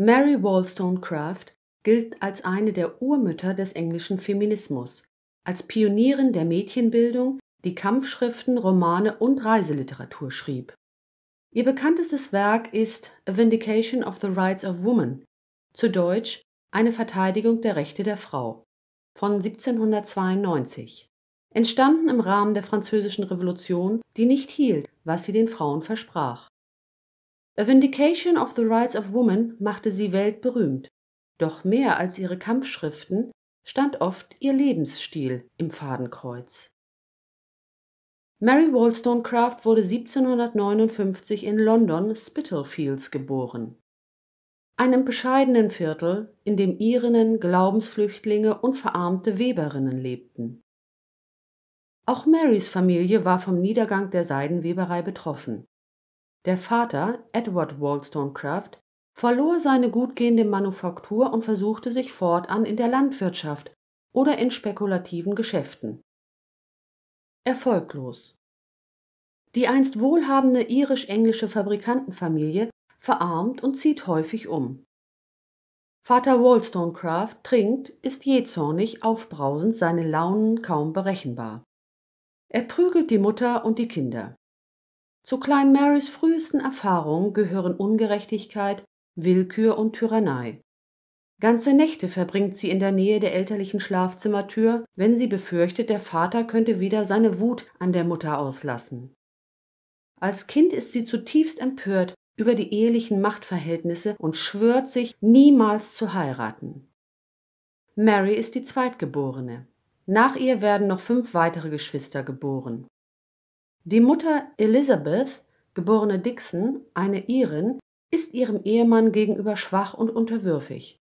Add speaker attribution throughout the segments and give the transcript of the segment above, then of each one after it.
Speaker 1: Mary Wollstonecraft gilt als eine der Urmütter des englischen Feminismus, als Pionierin der Mädchenbildung, die Kampfschriften, Romane und Reiseliteratur schrieb. Ihr bekanntestes Werk ist A Vindication of the Rights of Woman, zu Deutsch Eine Verteidigung der Rechte der Frau, von 1792, entstanden im Rahmen der Französischen Revolution, die nicht hielt, was sie den Frauen versprach. A Vindication of the Rights of Woman machte sie weltberühmt, doch mehr als ihre Kampfschriften stand oft ihr Lebensstil im Fadenkreuz. Mary Wollstonecraft wurde 1759 in London Spitalfields geboren, einem bescheidenen Viertel, in dem Irinnen, Glaubensflüchtlinge und verarmte Weberinnen lebten. Auch Marys Familie war vom Niedergang der Seidenweberei betroffen der Vater, Edward Wollstonecraft, verlor seine gut gehende Manufaktur und versuchte sich fortan in der Landwirtschaft oder in spekulativen Geschäften. Erfolglos. Die einst wohlhabende irisch-englische Fabrikantenfamilie verarmt und zieht häufig um. Vater Wollstonecraft trinkt, ist jähzornig, aufbrausend, seine Launen kaum berechenbar. Er prügelt die Mutter und die Kinder. Zu Klein Marys frühesten Erfahrungen gehören Ungerechtigkeit, Willkür und Tyrannei. Ganze Nächte verbringt sie in der Nähe der elterlichen Schlafzimmertür, wenn sie befürchtet, der Vater könnte wieder seine Wut an der Mutter auslassen. Als Kind ist sie zutiefst empört über die ehelichen Machtverhältnisse und schwört sich, niemals zu heiraten. Mary ist die Zweitgeborene. Nach ihr werden noch fünf weitere Geschwister geboren. Die Mutter Elizabeth, geborene Dixon, eine Irin, ist ihrem Ehemann gegenüber schwach und unterwürfig.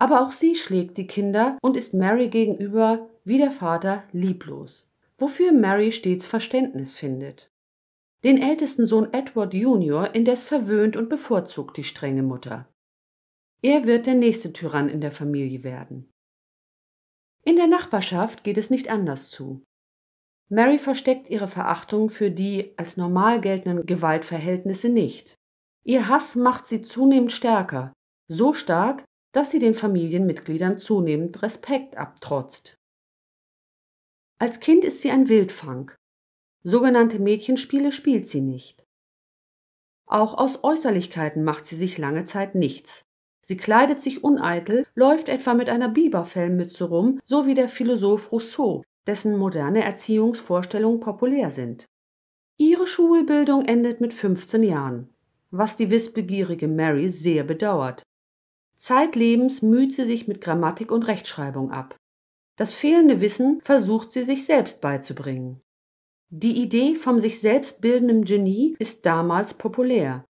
Speaker 1: Aber auch sie schlägt die Kinder und ist Mary gegenüber, wie der Vater, lieblos, wofür Mary stets Verständnis findet. Den ältesten Sohn Edward Jr. indes verwöhnt und bevorzugt die strenge Mutter. Er wird der nächste Tyrann in der Familie werden. In der Nachbarschaft geht es nicht anders zu. Mary versteckt ihre Verachtung für die als normal geltenden Gewaltverhältnisse nicht. Ihr Hass macht sie zunehmend stärker, so stark, dass sie den Familienmitgliedern zunehmend Respekt abtrotzt. Als Kind ist sie ein Wildfang. Sogenannte Mädchenspiele spielt sie nicht. Auch aus Äußerlichkeiten macht sie sich lange Zeit nichts. Sie kleidet sich uneitel, läuft etwa mit einer Biberfellmütze rum, so wie der Philosoph Rousseau, dessen moderne Erziehungsvorstellungen populär sind. Ihre Schulbildung endet mit 15 Jahren, was die wissbegierige Mary sehr bedauert. Zeitlebens müht sie sich mit Grammatik und Rechtschreibung ab. Das fehlende Wissen versucht sie sich selbst beizubringen. Die Idee vom sich selbst bildenden Genie ist damals populär.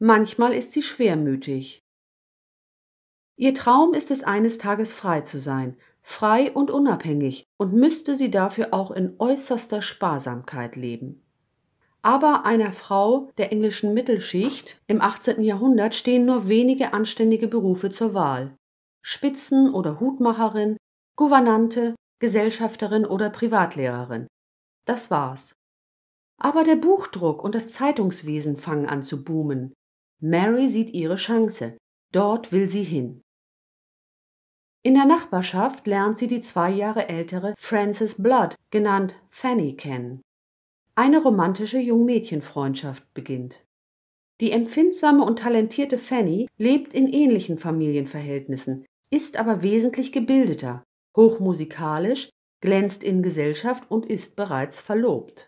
Speaker 1: Manchmal ist sie schwermütig. Ihr Traum ist es, eines Tages frei zu sein, frei und unabhängig und müsste sie dafür auch in äußerster Sparsamkeit leben. Aber einer Frau der englischen Mittelschicht im 18. Jahrhundert stehen nur wenige anständige Berufe zur Wahl. Spitzen- oder Hutmacherin, Gouvernante, Gesellschafterin oder Privatlehrerin. Das war's. Aber der Buchdruck und das Zeitungswesen fangen an zu boomen. Mary sieht ihre Chance. Dort will sie hin. In der Nachbarschaft lernt sie die zwei Jahre ältere Frances Blood, genannt Fanny, kennen. Eine romantische Jungmädchenfreundschaft beginnt. Die empfindsame und talentierte Fanny lebt in ähnlichen Familienverhältnissen, ist aber wesentlich gebildeter, hochmusikalisch, glänzt in Gesellschaft und ist bereits verlobt.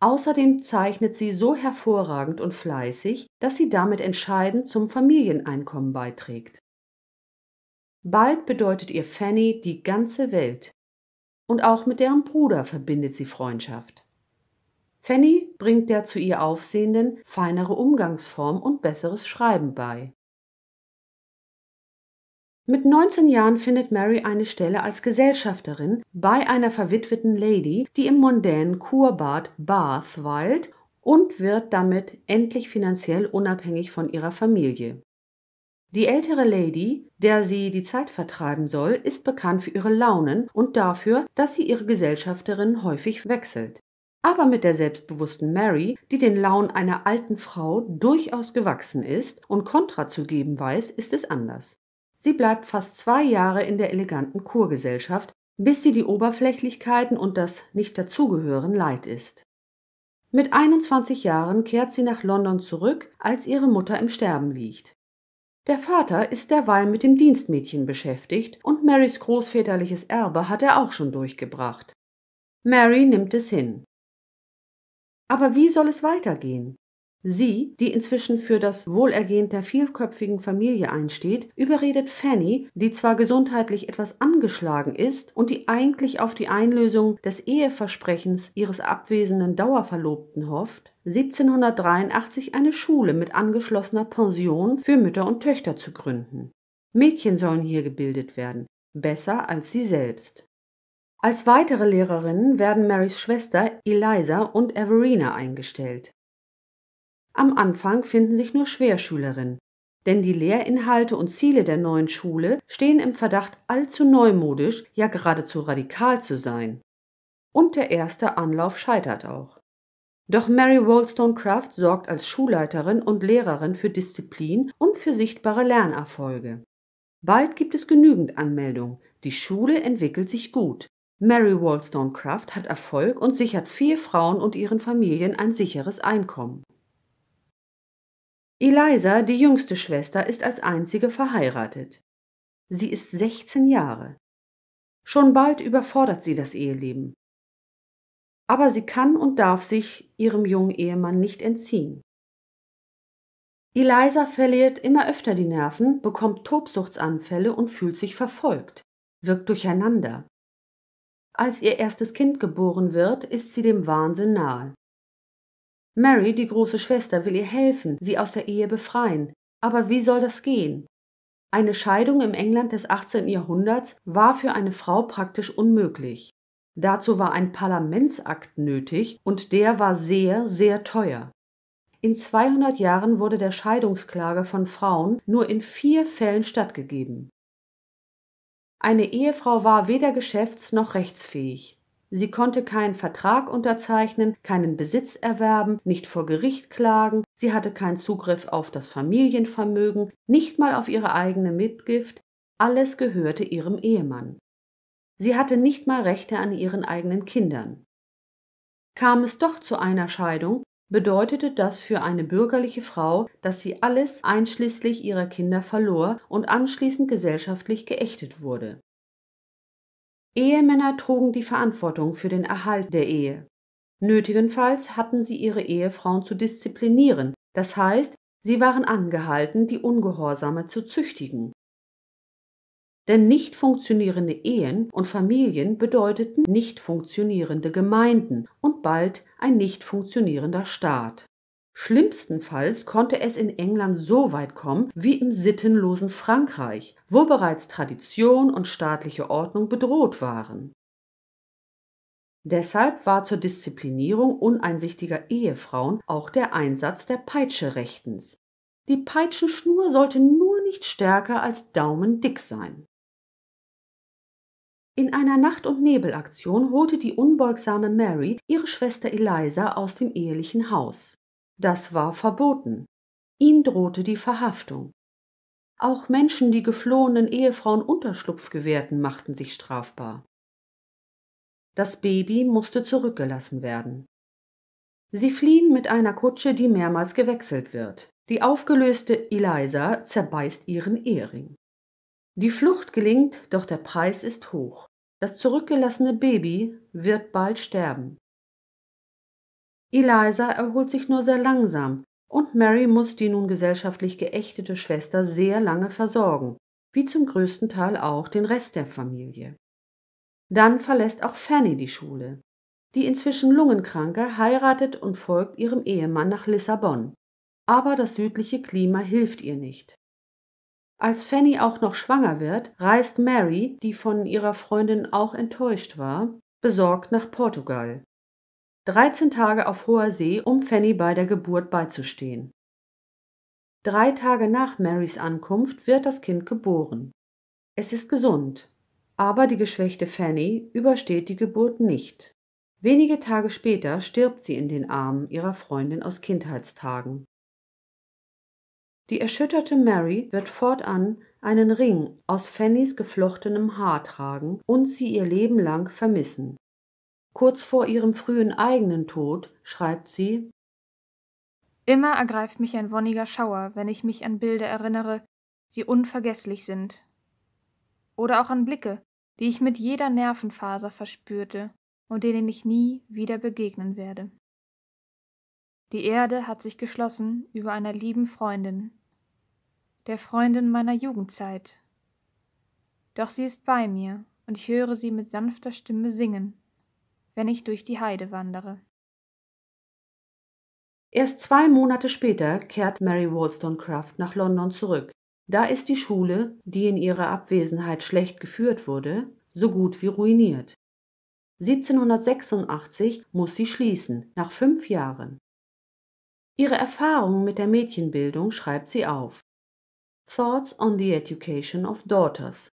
Speaker 1: Außerdem zeichnet sie so hervorragend und fleißig, dass sie damit entscheidend zum Familieneinkommen beiträgt. Bald bedeutet ihr Fanny die ganze Welt. Und auch mit deren Bruder verbindet sie Freundschaft. Fanny bringt der zu ihr Aufsehenden feinere Umgangsform und besseres Schreiben bei. Mit 19 Jahren findet Mary eine Stelle als Gesellschafterin bei einer verwitweten Lady, die im mondänen Kurbad Bath weilt und wird damit endlich finanziell unabhängig von ihrer Familie. Die ältere Lady, der sie die Zeit vertreiben soll, ist bekannt für ihre Launen und dafür, dass sie ihre Gesellschafterin häufig wechselt. Aber mit der selbstbewussten Mary, die den Launen einer alten Frau durchaus gewachsen ist und Kontra zu geben weiß, ist es anders. Sie bleibt fast zwei Jahre in der eleganten Kurgesellschaft, bis sie die Oberflächlichkeiten und das Nicht-Dazugehören leid ist. Mit 21 Jahren kehrt sie nach London zurück, als ihre Mutter im Sterben liegt. Der Vater ist derweil mit dem Dienstmädchen beschäftigt und Marys großväterliches Erbe hat er auch schon durchgebracht. Mary nimmt es hin. Aber wie soll es weitergehen? Sie, die inzwischen für das Wohlergehen der vielköpfigen Familie einsteht, überredet Fanny, die zwar gesundheitlich etwas angeschlagen ist und die eigentlich auf die Einlösung des Eheversprechens ihres abwesenden Dauerverlobten hofft, 1783 eine Schule mit angeschlossener Pension für Mütter und Töchter zu gründen. Mädchen sollen hier gebildet werden, besser als sie selbst. Als weitere Lehrerinnen werden Marys Schwester Eliza und Everina eingestellt. Am Anfang finden sich nur Schwerschülerinnen, denn die Lehrinhalte und Ziele der neuen Schule stehen im Verdacht, allzu neumodisch, ja geradezu radikal zu sein. Und der erste Anlauf scheitert auch. Doch Mary Wollstonecraft sorgt als Schulleiterin und Lehrerin für Disziplin und für sichtbare Lernerfolge. Bald gibt es genügend Anmeldungen. Die Schule entwickelt sich gut. Mary Wollstonecraft hat Erfolg und sichert vier Frauen und ihren Familien ein sicheres Einkommen. Eliza, die jüngste Schwester, ist als einzige verheiratet. Sie ist 16 Jahre. Schon bald überfordert sie das Eheleben aber sie kann und darf sich ihrem jungen Ehemann nicht entziehen. Eliza verliert immer öfter die Nerven, bekommt Tobsuchtsanfälle und fühlt sich verfolgt, wirkt durcheinander. Als ihr erstes Kind geboren wird, ist sie dem Wahnsinn nahe. Mary, die große Schwester, will ihr helfen, sie aus der Ehe befreien. Aber wie soll das gehen? Eine Scheidung im England des 18. Jahrhunderts war für eine Frau praktisch unmöglich. Dazu war ein Parlamentsakt nötig, und der war sehr, sehr teuer. In 200 Jahren wurde der Scheidungsklage von Frauen nur in vier Fällen stattgegeben. Eine Ehefrau war weder geschäfts- noch rechtsfähig. Sie konnte keinen Vertrag unterzeichnen, keinen Besitz erwerben, nicht vor Gericht klagen, sie hatte keinen Zugriff auf das Familienvermögen, nicht mal auf ihre eigene Mitgift, alles gehörte ihrem Ehemann. Sie hatte nicht mal Rechte an ihren eigenen Kindern. Kam es doch zu einer Scheidung, bedeutete das für eine bürgerliche Frau, dass sie alles einschließlich ihrer Kinder verlor und anschließend gesellschaftlich geächtet wurde. Ehemänner trugen die Verantwortung für den Erhalt der Ehe. Nötigenfalls hatten sie ihre Ehefrauen zu disziplinieren, das heißt, sie waren angehalten, die Ungehorsame zu züchtigen. Denn nicht funktionierende Ehen und Familien bedeuteten nicht funktionierende Gemeinden und bald ein nicht funktionierender Staat. Schlimmstenfalls konnte es in England so weit kommen wie im sittenlosen Frankreich, wo bereits Tradition und staatliche Ordnung bedroht waren. Deshalb war zur Disziplinierung uneinsichtiger Ehefrauen auch der Einsatz der Peitsche rechtens. Die Peitschenschnur sollte nur nicht stärker als daumendick sein. In einer Nacht- und Nebelaktion holte die unbeugsame Mary ihre Schwester Eliza aus dem ehelichen Haus. Das war verboten. Ihm drohte die Verhaftung. Auch Menschen, die geflohenen Ehefrauen Unterschlupf gewährten, machten sich strafbar. Das Baby musste zurückgelassen werden. Sie fliehen mit einer Kutsche, die mehrmals gewechselt wird. Die aufgelöste Eliza zerbeißt ihren Ehering. Die Flucht gelingt, doch der Preis ist hoch. Das zurückgelassene Baby wird bald sterben. Eliza erholt sich nur sehr langsam und Mary muss die nun gesellschaftlich geächtete Schwester sehr lange versorgen, wie zum größten Teil auch den Rest der Familie. Dann verlässt auch Fanny die Schule. Die inzwischen Lungenkranke heiratet und folgt ihrem Ehemann nach Lissabon. Aber das südliche Klima hilft ihr nicht. Als Fanny auch noch schwanger wird, reist Mary, die von ihrer Freundin auch enttäuscht war, besorgt nach Portugal. 13 Tage auf hoher See, um Fanny bei der Geburt beizustehen. Drei Tage nach Marys Ankunft wird das Kind geboren. Es ist gesund, aber die geschwächte Fanny übersteht die Geburt nicht. Wenige Tage später stirbt sie in den Armen ihrer Freundin aus Kindheitstagen. Die erschütterte Mary wird fortan einen Ring aus Fannys geflochtenem Haar tragen und sie ihr Leben lang vermissen. Kurz vor ihrem frühen eigenen Tod schreibt sie
Speaker 2: Immer ergreift mich ein wonniger Schauer, wenn ich mich an Bilder erinnere, die unvergesslich sind. Oder auch an Blicke, die ich mit jeder Nervenfaser verspürte und denen ich nie wieder begegnen werde. Die Erde hat sich geschlossen über einer lieben Freundin, der Freundin meiner Jugendzeit. Doch sie ist bei mir, und ich höre sie mit sanfter Stimme singen, wenn ich durch die Heide wandere.
Speaker 1: Erst zwei Monate später kehrt Mary Wollstonecraft nach London zurück. Da ist die Schule, die in ihrer Abwesenheit schlecht geführt wurde, so gut wie ruiniert. 1786 muss sie schließen, nach fünf Jahren. Ihre Erfahrungen mit der Mädchenbildung schreibt sie auf. Thoughts on the Education of Daughters,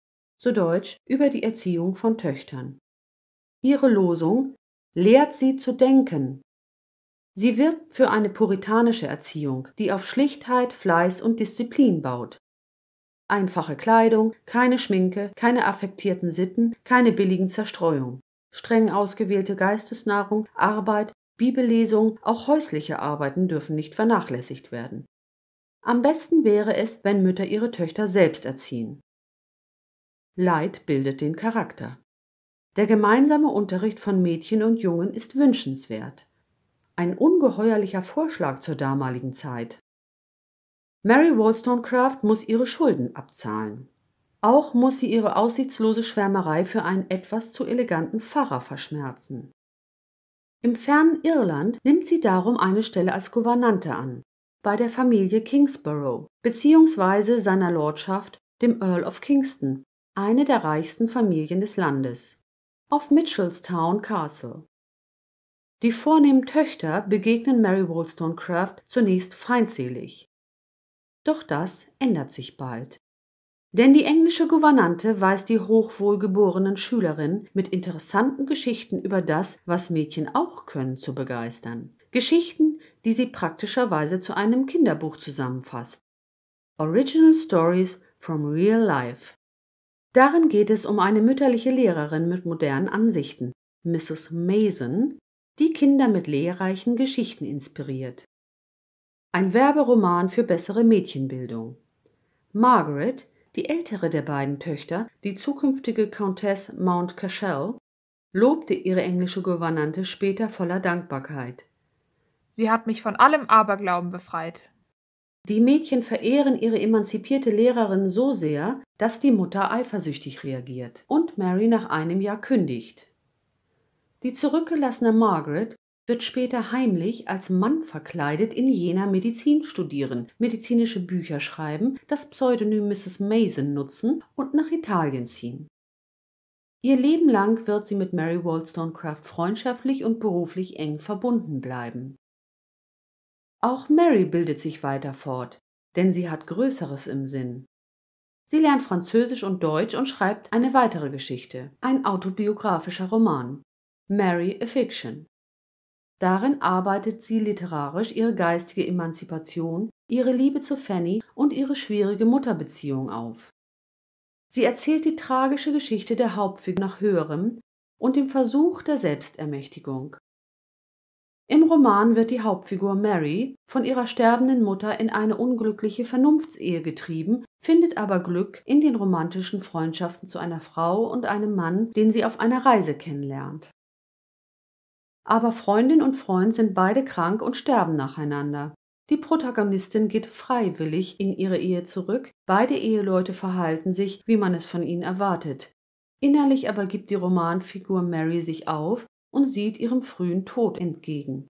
Speaker 1: zu Deutsch über die Erziehung von Töchtern. Ihre Losung lehrt sie zu denken. Sie wirbt für eine puritanische Erziehung, die auf Schlichtheit, Fleiß und Disziplin baut. Einfache Kleidung, keine Schminke, keine affektierten Sitten, keine billigen Zerstreuungen. Streng ausgewählte Geistesnahrung, Arbeit, Bibellesung, auch häusliche Arbeiten dürfen nicht vernachlässigt werden. Am besten wäre es, wenn Mütter ihre Töchter selbst erziehen. Leid bildet den Charakter. Der gemeinsame Unterricht von Mädchen und Jungen ist wünschenswert. Ein ungeheuerlicher Vorschlag zur damaligen Zeit. Mary Wollstonecraft muss ihre Schulden abzahlen. Auch muss sie ihre aussichtslose Schwärmerei für einen etwas zu eleganten Pfarrer verschmerzen. Im fernen Irland nimmt sie darum eine Stelle als Gouvernante an bei der Familie Kingsborough bzw. seiner Lordschaft, dem Earl of Kingston, eine der reichsten Familien des Landes, auf Mitchellstown Castle. Die vornehmen Töchter begegnen Mary Wollstonecraft zunächst feindselig. Doch das ändert sich bald. Denn die englische Gouvernante weiß die hochwohlgeborenen Schülerin mit interessanten Geschichten über das, was Mädchen auch können, zu begeistern. Geschichten, die sie praktischerweise zu einem Kinderbuch zusammenfasst. Original Stories from Real Life. Darin geht es um eine mütterliche Lehrerin mit modernen Ansichten, Mrs. Mason, die Kinder mit lehrreichen Geschichten inspiriert. Ein Werberoman für bessere Mädchenbildung. Margaret, die ältere der beiden Töchter, die zukünftige Countess Mount Cashel, lobte ihre englische Gouvernante später voller Dankbarkeit.
Speaker 2: Sie hat mich von allem Aberglauben befreit.
Speaker 1: Die Mädchen verehren ihre emanzipierte Lehrerin so sehr, dass die Mutter eifersüchtig reagiert und Mary nach einem Jahr kündigt. Die zurückgelassene Margaret wird später heimlich als Mann verkleidet in Jena Medizin studieren, medizinische Bücher schreiben, das Pseudonym Mrs. Mason nutzen und nach Italien ziehen. Ihr Leben lang wird sie mit Mary Wollstonecraft freundschaftlich und beruflich eng verbunden bleiben. Auch Mary bildet sich weiter fort, denn sie hat Größeres im Sinn. Sie lernt Französisch und Deutsch und schreibt eine weitere Geschichte, ein autobiografischer Roman, Mary a Fiction. Darin arbeitet sie literarisch ihre geistige Emanzipation, ihre Liebe zu Fanny und ihre schwierige Mutterbeziehung auf. Sie erzählt die tragische Geschichte der Hauptfigur nach höherem und dem Versuch der Selbstermächtigung. Im Roman wird die Hauptfigur Mary von ihrer sterbenden Mutter in eine unglückliche Vernunftsehe getrieben, findet aber Glück in den romantischen Freundschaften zu einer Frau und einem Mann, den sie auf einer Reise kennenlernt. Aber Freundin und Freund sind beide krank und sterben nacheinander. Die Protagonistin geht freiwillig in ihre Ehe zurück, beide Eheleute verhalten sich, wie man es von ihnen erwartet. Innerlich aber gibt die Romanfigur Mary sich auf und sieht ihrem frühen Tod entgegen.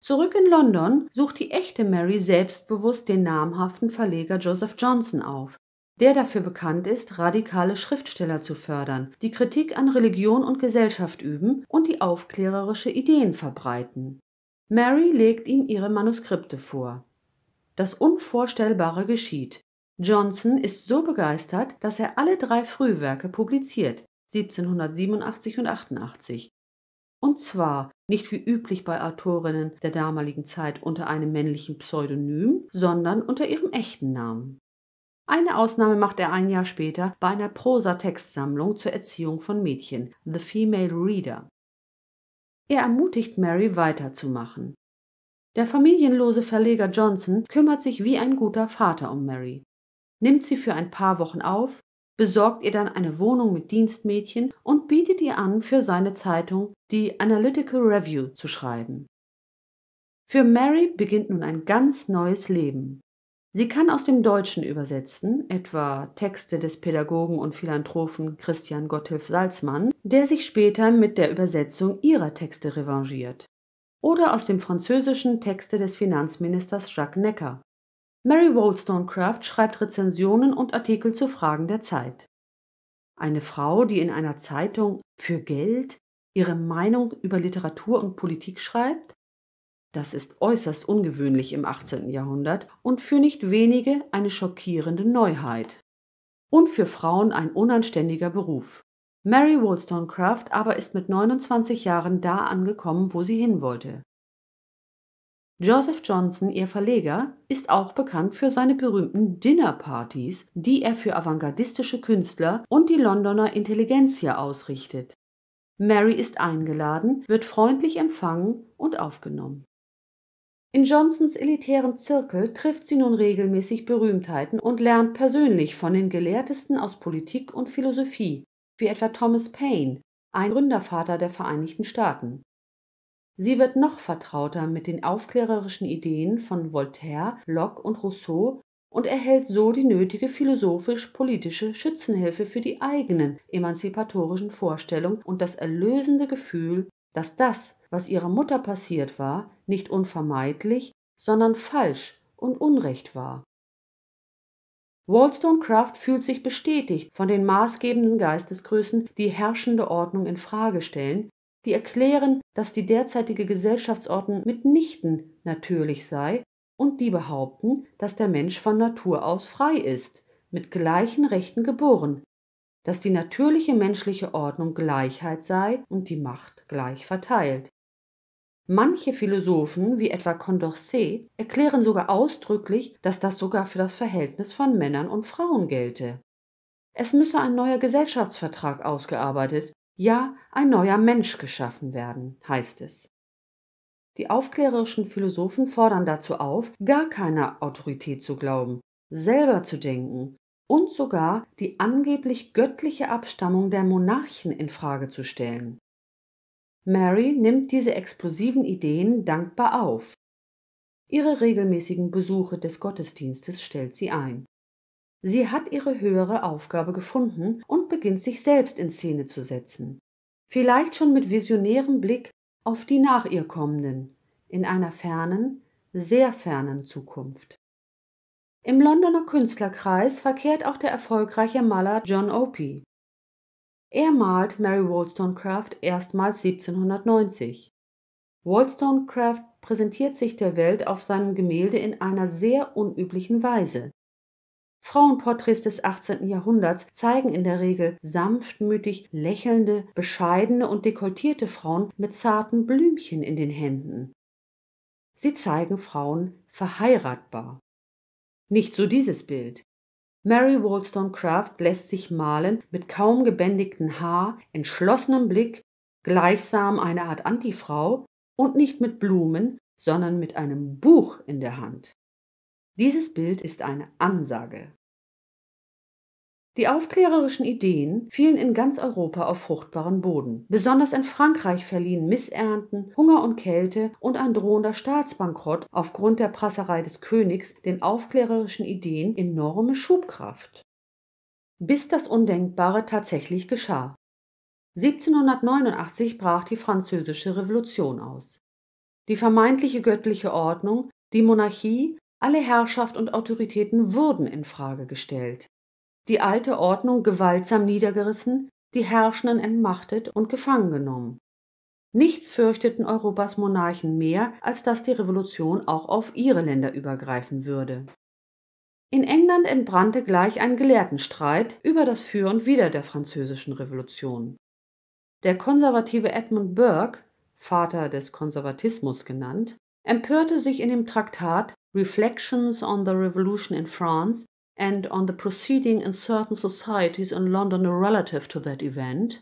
Speaker 1: Zurück in London sucht die echte Mary selbstbewusst den namhaften Verleger Joseph Johnson auf, der dafür bekannt ist, radikale Schriftsteller zu fördern, die Kritik an Religion und Gesellschaft üben und die aufklärerische Ideen verbreiten. Mary legt ihm ihre Manuskripte vor. Das Unvorstellbare geschieht. Johnson ist so begeistert, dass er alle drei Frühwerke publiziert, 1787 und 88. Und zwar nicht wie üblich bei Autorinnen der damaligen Zeit unter einem männlichen Pseudonym, sondern unter ihrem echten Namen. Eine Ausnahme macht er ein Jahr später bei einer Prosatextsammlung zur Erziehung von Mädchen, The Female Reader. Er ermutigt Mary weiterzumachen. Der familienlose Verleger Johnson kümmert sich wie ein guter Vater um Mary, nimmt sie für ein paar Wochen auf, besorgt ihr dann eine Wohnung mit Dienstmädchen und bietet ihr an, für seine Zeitung die Analytical Review zu schreiben. Für Mary beginnt nun ein ganz neues Leben. Sie kann aus dem Deutschen übersetzen, etwa Texte des Pädagogen und Philanthropen Christian Gotthilf Salzmann, der sich später mit der Übersetzung ihrer Texte revanchiert, oder aus dem Französischen Texte des Finanzministers Jacques Necker, Mary Wollstonecraft schreibt Rezensionen und Artikel zu Fragen der Zeit. Eine Frau, die in einer Zeitung für Geld ihre Meinung über Literatur und Politik schreibt, das ist äußerst ungewöhnlich im 18. Jahrhundert und für nicht wenige eine schockierende Neuheit. Und für Frauen ein unanständiger Beruf. Mary Wollstonecraft aber ist mit 29 Jahren da angekommen, wo sie hin wollte. Joseph Johnson, ihr Verleger, ist auch bekannt für seine berühmten Dinnerpartys, die er für avantgardistische Künstler und die Londoner Intelligenzia ausrichtet. Mary ist eingeladen, wird freundlich empfangen und aufgenommen. In Johnsons elitären Zirkel trifft sie nun regelmäßig Berühmtheiten und lernt persönlich von den Gelehrtesten aus Politik und Philosophie, wie etwa Thomas Paine, ein Gründervater der Vereinigten Staaten. Sie wird noch vertrauter mit den aufklärerischen Ideen von Voltaire, Locke und Rousseau und erhält so die nötige philosophisch-politische Schützenhilfe für die eigenen emanzipatorischen Vorstellungen und das erlösende Gefühl, dass das, was ihrer Mutter passiert war, nicht unvermeidlich, sondern falsch und unrecht war. Wollstonecraft fühlt sich bestätigt von den maßgebenden Geistesgrößen, die herrschende Ordnung in Frage stellen die erklären, dass die derzeitige Gesellschaftsordnung mitnichten natürlich sei und die behaupten, dass der Mensch von Natur aus frei ist, mit gleichen Rechten geboren, dass die natürliche menschliche Ordnung Gleichheit sei und die Macht gleich verteilt. Manche Philosophen, wie etwa Condorcet, erklären sogar ausdrücklich, dass das sogar für das Verhältnis von Männern und Frauen gelte. Es müsse ein neuer Gesellschaftsvertrag ausgearbeitet ja ein neuer Mensch geschaffen werden, heißt es. Die aufklärerischen Philosophen fordern dazu auf, gar keiner Autorität zu glauben, selber zu denken und sogar die angeblich göttliche Abstammung der Monarchen in Frage zu stellen. Mary nimmt diese explosiven Ideen dankbar auf. Ihre regelmäßigen Besuche des Gottesdienstes stellt sie ein Sie hat ihre höhere Aufgabe gefunden und beginnt sich selbst in Szene zu setzen. Vielleicht schon mit visionärem Blick auf die nach ihr kommenden, in einer fernen, sehr fernen Zukunft. Im Londoner Künstlerkreis verkehrt auch der erfolgreiche Maler John Opie. Er malt Mary Wollstonecraft erstmals 1790. Wollstonecraft präsentiert sich der Welt auf seinem Gemälde in einer sehr unüblichen Weise. Frauenporträts des 18. Jahrhunderts zeigen in der Regel sanftmütig lächelnde, bescheidene und dekolletierte Frauen mit zarten Blümchen in den Händen. Sie zeigen Frauen verheiratbar. Nicht so dieses Bild. Mary Wollstonecraft lässt sich malen mit kaum gebändigten Haar, entschlossenem Blick, gleichsam eine Art Antifrau und nicht mit Blumen, sondern mit einem Buch in der Hand. Dieses Bild ist eine Ansage. Die aufklärerischen Ideen fielen in ganz Europa auf fruchtbaren Boden. Besonders in Frankreich verliehen Missernten, Hunger und Kälte und ein drohender Staatsbankrott aufgrund der Prasserei des Königs den aufklärerischen Ideen enorme Schubkraft. Bis das Undenkbare tatsächlich geschah. 1789 brach die Französische Revolution aus. Die vermeintliche göttliche Ordnung, die Monarchie, alle Herrschaft und Autoritäten wurden in Frage gestellt die alte Ordnung gewaltsam niedergerissen, die Herrschenden entmachtet und gefangen genommen. Nichts fürchteten Europas Monarchen mehr, als dass die Revolution auch auf ihre Länder übergreifen würde. In England entbrannte gleich ein Gelehrtenstreit über das Für und Wider der französischen Revolution. Der konservative Edmund Burke, Vater des Konservatismus genannt, empörte sich in dem Traktat Reflections on the Revolution in France and on the proceeding in certain societies in London relative to that event,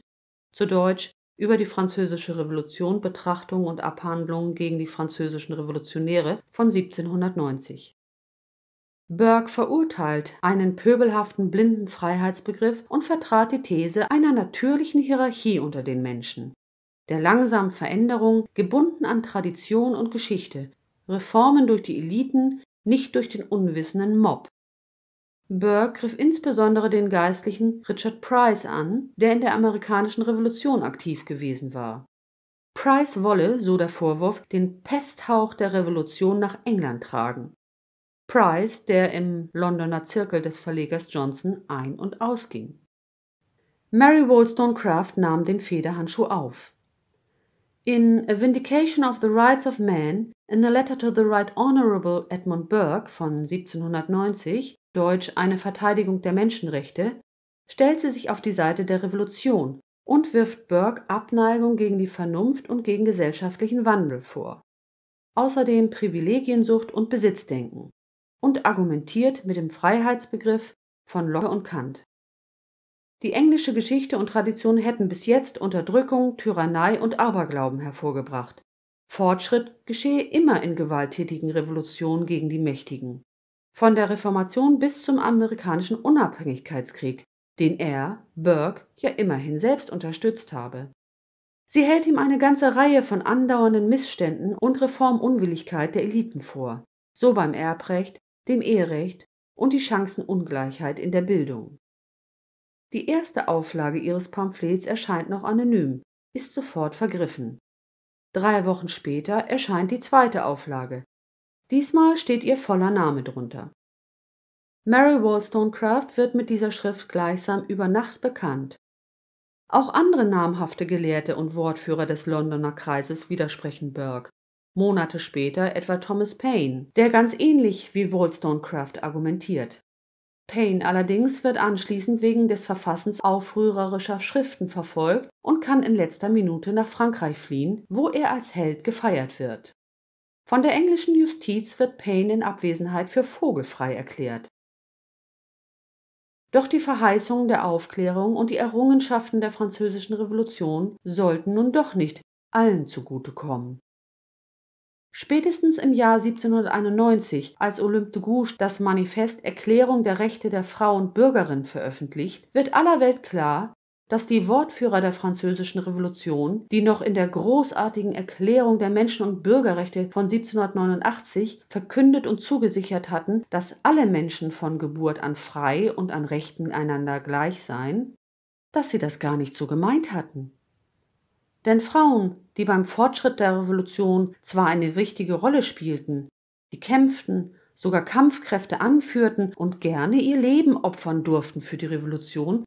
Speaker 1: zu Deutsch über die Französische Revolution, Betrachtungen und Abhandlungen gegen die französischen Revolutionäre von 1790. Burke verurteilt einen pöbelhaften blinden Freiheitsbegriff und vertrat die These einer natürlichen Hierarchie unter den Menschen, der langsamen Veränderung, gebunden an Tradition und Geschichte, Reformen durch die Eliten, nicht durch den unwissenden Mob. Burke griff insbesondere den Geistlichen Richard Price an, der in der amerikanischen Revolution aktiv gewesen war. Price wolle, so der Vorwurf, den Pesthauch der Revolution nach England tragen. Price, der im Londoner Zirkel des Verlegers Johnson ein- und ausging. Mary Wollstonecraft nahm den Federhandschuh auf. In A Vindication of the Rights of Man, in a letter to the Right Honorable Edmund Burke von 1790, deutsch eine Verteidigung der Menschenrechte, stellt sie sich auf die Seite der Revolution und wirft Burke Abneigung gegen die Vernunft und gegen gesellschaftlichen Wandel vor. Außerdem Privilegiensucht und Besitzdenken und argumentiert mit dem Freiheitsbegriff von Locke und Kant. Die englische Geschichte und Tradition hätten bis jetzt Unterdrückung, Tyrannei und Aberglauben hervorgebracht. Fortschritt geschehe immer in gewalttätigen Revolutionen gegen die Mächtigen von der Reformation bis zum amerikanischen Unabhängigkeitskrieg, den er, Burke, ja immerhin selbst unterstützt habe. Sie hält ihm eine ganze Reihe von andauernden Missständen und Reformunwilligkeit der Eliten vor, so beim Erbrecht, dem Eherecht und die Chancenungleichheit in der Bildung. Die erste Auflage ihres Pamphlets erscheint noch anonym, ist sofort vergriffen. Drei Wochen später erscheint die zweite Auflage, Diesmal steht ihr voller Name drunter. Mary Wollstonecraft wird mit dieser Schrift gleichsam über Nacht bekannt. Auch andere namhafte Gelehrte und Wortführer des Londoner Kreises widersprechen Burke. Monate später etwa Thomas Paine, der ganz ähnlich wie Wollstonecraft argumentiert. Paine allerdings wird anschließend wegen des Verfassens aufrührerischer Schriften verfolgt und kann in letzter Minute nach Frankreich fliehen, wo er als Held gefeiert wird von der englischen Justiz wird Payne in Abwesenheit für vogelfrei erklärt. Doch die Verheißungen der Aufklärung und die Errungenschaften der Französischen Revolution sollten nun doch nicht allen zugutekommen. Spätestens im Jahr 1791, als Olympe de Gouges das Manifest Erklärung der Rechte der Frau und Bürgerin veröffentlicht, wird aller Welt klar dass die Wortführer der Französischen Revolution, die noch in der großartigen Erklärung der Menschen- und Bürgerrechte von 1789 verkündet und zugesichert hatten, dass alle Menschen von Geburt an frei und an Rechten einander gleich seien, dass sie das gar nicht so gemeint hatten. Denn Frauen, die beim Fortschritt der Revolution zwar eine wichtige Rolle spielten, die kämpften, sogar Kampfkräfte anführten und gerne ihr Leben opfern durften für die Revolution,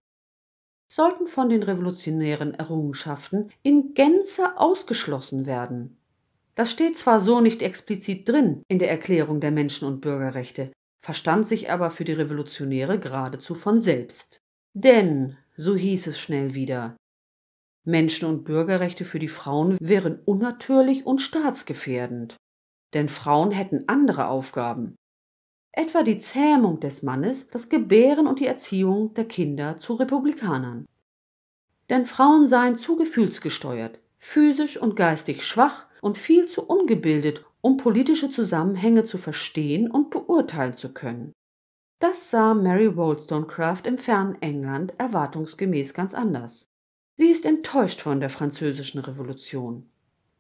Speaker 1: sollten von den revolutionären Errungenschaften in Gänze ausgeschlossen werden. Das steht zwar so nicht explizit drin in der Erklärung der Menschen- und Bürgerrechte, verstand sich aber für die Revolutionäre geradezu von selbst. Denn, so hieß es schnell wieder, Menschen- und Bürgerrechte für die Frauen wären unnatürlich und staatsgefährdend. Denn Frauen hätten andere Aufgaben, etwa die Zähmung des Mannes, das Gebären und die Erziehung der Kinder zu Republikanern. Denn Frauen seien zu gefühlsgesteuert, physisch und geistig schwach und viel zu ungebildet, um politische Zusammenhänge zu verstehen und beurteilen zu können. Das sah Mary Wollstonecraft im fernen England erwartungsgemäß ganz anders. Sie ist enttäuscht von der Französischen Revolution.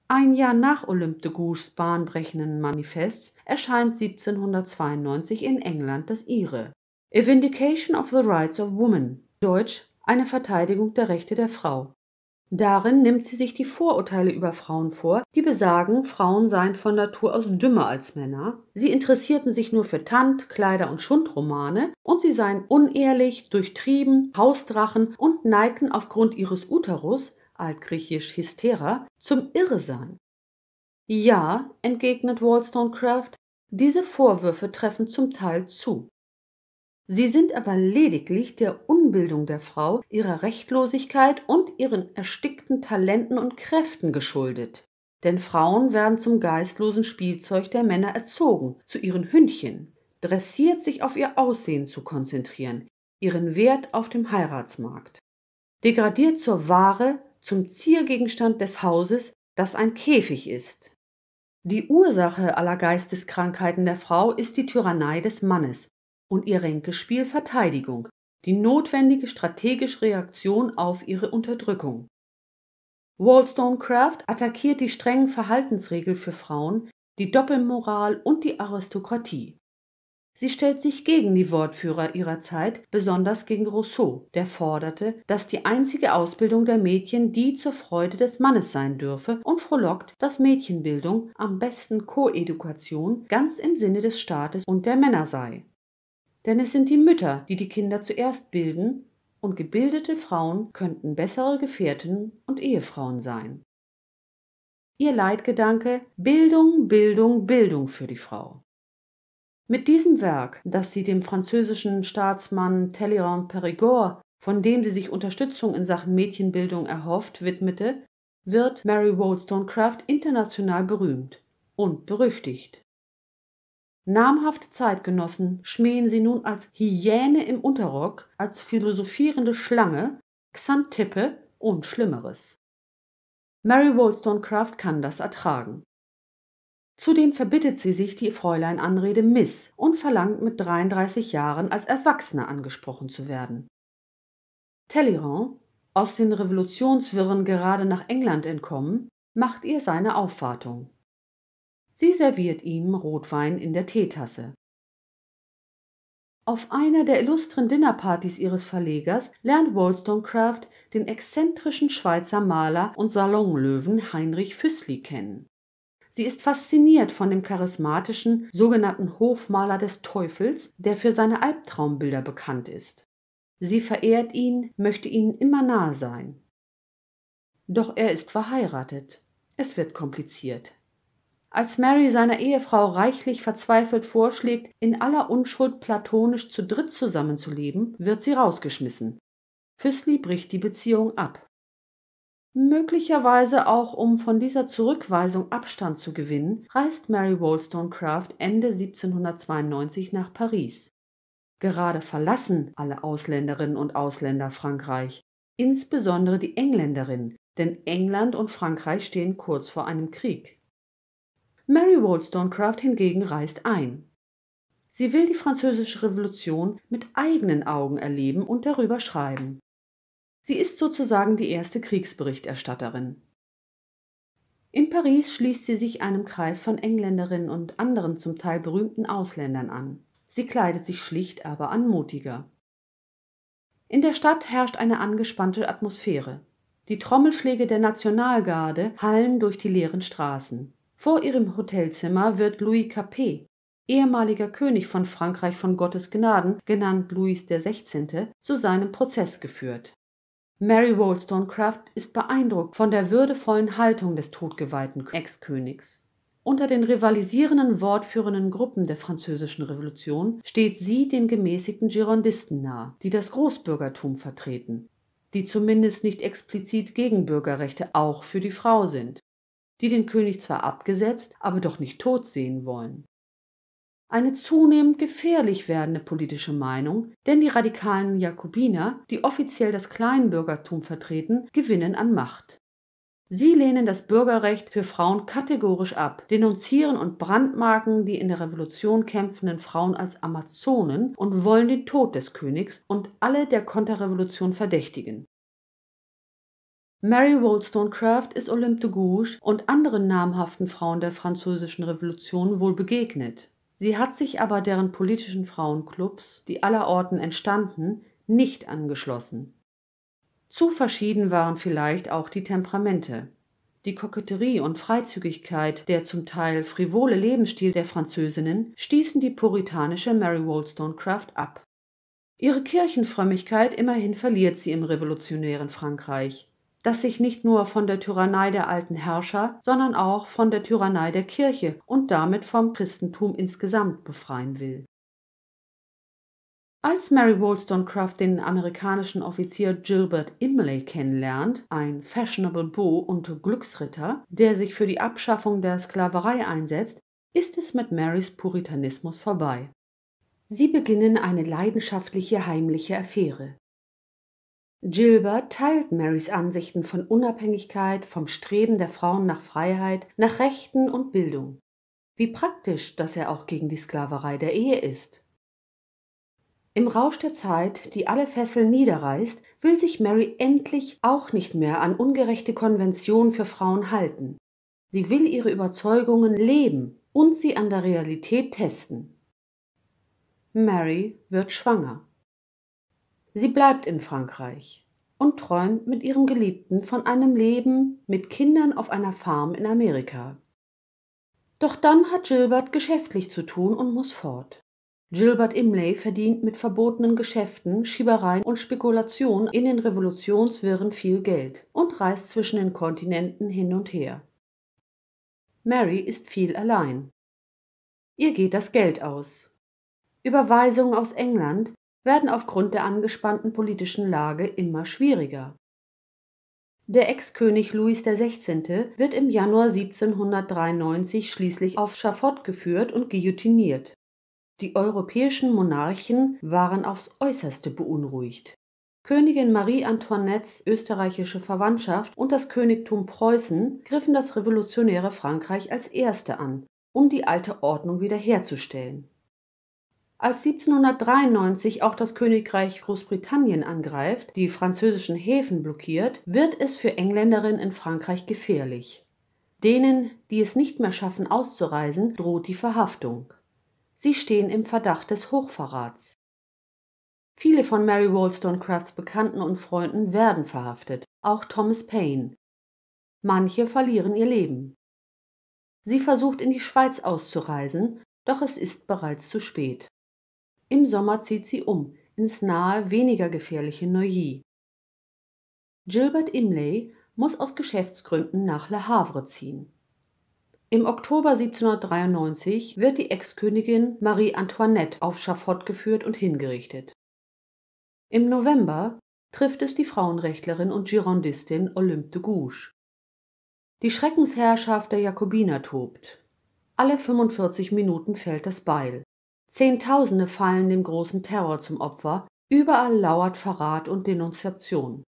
Speaker 1: Ein Jahr nach Olympe de Gouges bahnbrechenden Manifests erscheint 1792 in England das ihre A Vindication of the Rights of Woman, deutsch Eine Verteidigung der Rechte der Frau. Darin nimmt sie sich die Vorurteile über Frauen vor, die besagen, Frauen seien von Natur aus dümmer als Männer, sie interessierten sich nur für Tant, Kleider und Schundromane und sie seien unehrlich, durchtrieben, Hausdrachen und neigten aufgrund ihres Uterus altgriechisch Hystera, zum Irresein. Ja, entgegnet Wollstonecraft, diese Vorwürfe treffen zum Teil zu. Sie sind aber lediglich der Unbildung der Frau, ihrer Rechtlosigkeit und ihren erstickten Talenten und Kräften geschuldet. Denn Frauen werden zum geistlosen Spielzeug der Männer erzogen, zu ihren Hündchen, dressiert sich auf ihr Aussehen zu konzentrieren, ihren Wert auf dem Heiratsmarkt. Degradiert zur Ware, zum Ziergegenstand des Hauses, das ein Käfig ist. Die Ursache aller Geisteskrankheiten der Frau ist die Tyrannei des Mannes und ihr Ränkespiel Verteidigung, die notwendige strategische Reaktion auf ihre Unterdrückung. Wollstonecraft attackiert die strengen Verhaltensregeln für Frauen, die Doppelmoral und die Aristokratie. Sie stellt sich gegen die Wortführer ihrer Zeit, besonders gegen Rousseau, der forderte, dass die einzige Ausbildung der Mädchen die zur Freude des Mannes sein dürfe und frohlockt, dass Mädchenbildung am besten Koedukation ganz im Sinne des Staates und der Männer sei. Denn es sind die Mütter, die die Kinder zuerst bilden, und gebildete Frauen könnten bessere Gefährten und Ehefrauen sein. Ihr Leitgedanke Bildung, Bildung, Bildung für die Frau. Mit diesem Werk, das sie dem französischen Staatsmann Talleyrand Périgord, von dem sie sich Unterstützung in Sachen Mädchenbildung erhofft, widmete, wird Mary Wollstonecraft international berühmt und berüchtigt. Namhafte Zeitgenossen schmähen sie nun als Hyäne im Unterrock, als philosophierende Schlange, Xantippe und Schlimmeres. Mary Wollstonecraft kann das ertragen. Zudem verbittet sie sich die Fräuleinanrede Miss und verlangt mit 33 Jahren als Erwachsene angesprochen zu werden. Talleyrand, aus den Revolutionswirren gerade nach England entkommen, macht ihr seine Aufwartung. Sie serviert ihm Rotwein in der Teetasse. Auf einer der illustren Dinnerpartys ihres Verlegers lernt Wollstonecraft den exzentrischen Schweizer Maler und Salonlöwen Heinrich Füssli kennen. Sie ist fasziniert von dem charismatischen sogenannten Hofmaler des Teufels, der für seine Albtraumbilder bekannt ist. Sie verehrt ihn, möchte ihnen immer nahe sein. Doch er ist verheiratet. Es wird kompliziert. Als Mary seiner Ehefrau reichlich verzweifelt vorschlägt, in aller Unschuld platonisch zu dritt zusammenzuleben, wird sie rausgeschmissen. Füßli bricht die Beziehung ab. Möglicherweise auch, um von dieser Zurückweisung Abstand zu gewinnen, reist Mary Wollstonecraft Ende 1792 nach Paris. Gerade verlassen alle Ausländerinnen und Ausländer Frankreich, insbesondere die Engländerinnen, denn England und Frankreich stehen kurz vor einem Krieg. Mary Wollstonecraft hingegen reist ein. Sie will die französische Revolution mit eigenen Augen erleben und darüber schreiben. Sie ist sozusagen die erste Kriegsberichterstatterin. In Paris schließt sie sich einem Kreis von Engländerinnen und anderen zum Teil berühmten Ausländern an. Sie kleidet sich schlicht, aber anmutiger. In der Stadt herrscht eine angespannte Atmosphäre. Die Trommelschläge der Nationalgarde hallen durch die leeren Straßen. Vor ihrem Hotelzimmer wird Louis Capet, ehemaliger König von Frankreich von Gottes Gnaden, genannt Louis XVI., zu seinem Prozess geführt. Mary Wollstonecraft ist beeindruckt von der würdevollen Haltung des todgeweihten Ex-Königs. Unter den rivalisierenden wortführenden Gruppen der Französischen Revolution steht sie den gemäßigten Girondisten nahe, die das Großbürgertum vertreten, die zumindest nicht explizit gegen Bürgerrechte auch für die Frau sind, die den König zwar abgesetzt, aber doch nicht tot sehen wollen eine zunehmend gefährlich werdende politische Meinung, denn die radikalen Jakobiner, die offiziell das Kleinbürgertum vertreten, gewinnen an Macht. Sie lehnen das Bürgerrecht für Frauen kategorisch ab, denunzieren und brandmarken die in der Revolution kämpfenden Frauen als Amazonen und wollen den Tod des Königs und alle der Konterrevolution verdächtigen. Mary Wollstonecraft ist Olympe de Gouges und anderen namhaften Frauen der französischen Revolution wohl begegnet. Sie hat sich aber deren politischen Frauenclubs, die allerorten entstanden, nicht angeschlossen. Zu verschieden waren vielleicht auch die Temperamente. Die Koketterie und Freizügigkeit, der zum Teil frivole Lebensstil der Französinnen, stießen die puritanische Mary Wollstonecraft ab. Ihre Kirchenfrömmigkeit immerhin verliert sie im revolutionären Frankreich das sich nicht nur von der Tyrannei der alten Herrscher, sondern auch von der Tyrannei der Kirche und damit vom Christentum insgesamt befreien will. Als Mary Wollstonecraft den amerikanischen Offizier Gilbert Imlay kennenlernt, ein fashionable Beau und Glücksritter, der sich für die Abschaffung der Sklaverei einsetzt, ist es mit Marys Puritanismus vorbei. Sie beginnen eine leidenschaftliche heimliche Affäre. Gilbert teilt Marys Ansichten von Unabhängigkeit, vom Streben der Frauen nach Freiheit, nach Rechten und Bildung. Wie praktisch, dass er auch gegen die Sklaverei der Ehe ist. Im Rausch der Zeit, die alle Fesseln niederreißt, will sich Mary endlich auch nicht mehr an ungerechte Konventionen für Frauen halten. Sie will ihre Überzeugungen leben und sie an der Realität testen. Mary wird schwanger. Sie bleibt in Frankreich und träumt mit ihrem Geliebten von einem Leben mit Kindern auf einer Farm in Amerika. Doch dann hat Gilbert geschäftlich zu tun und muss fort. Gilbert Imlay verdient mit verbotenen Geschäften, Schiebereien und Spekulationen in den Revolutionswirren viel Geld und reist zwischen den Kontinenten hin und her. Mary ist viel allein. Ihr geht das Geld aus. Überweisungen aus England, werden aufgrund der angespannten politischen Lage immer schwieriger. Der Ex-König Louis XVI. wird im Januar 1793 schließlich aufs Schafott geführt und guillotiniert. Die europäischen Monarchen waren aufs äußerste beunruhigt. Königin Marie Antoinettes österreichische Verwandtschaft und das Königtum Preußen griffen das revolutionäre Frankreich als erste an, um die alte Ordnung wiederherzustellen als 1793 auch das Königreich Großbritannien angreift, die französischen Häfen blockiert, wird es für Engländerinnen in Frankreich gefährlich. Denen, die es nicht mehr schaffen auszureisen, droht die Verhaftung. Sie stehen im Verdacht des Hochverrats. Viele von Mary Wollstonecrafts Bekannten und Freunden werden verhaftet, auch Thomas Paine. Manche verlieren ihr Leben. Sie versucht in die Schweiz auszureisen, doch es ist bereits zu spät. Im Sommer zieht sie um ins nahe, weniger gefährliche Neuilly. Gilbert Imlay muss aus Geschäftsgründen nach Le Havre ziehen. Im Oktober 1793 wird die Ex-Königin Marie Antoinette auf Schafott geführt und hingerichtet. Im November trifft es die Frauenrechtlerin und Girondistin Olympe de Gouges. Die Schreckensherrschaft der Jakobiner tobt. Alle 45 Minuten fällt das Beil. Zehntausende fallen dem großen Terror zum Opfer, überall lauert Verrat und Denunziation.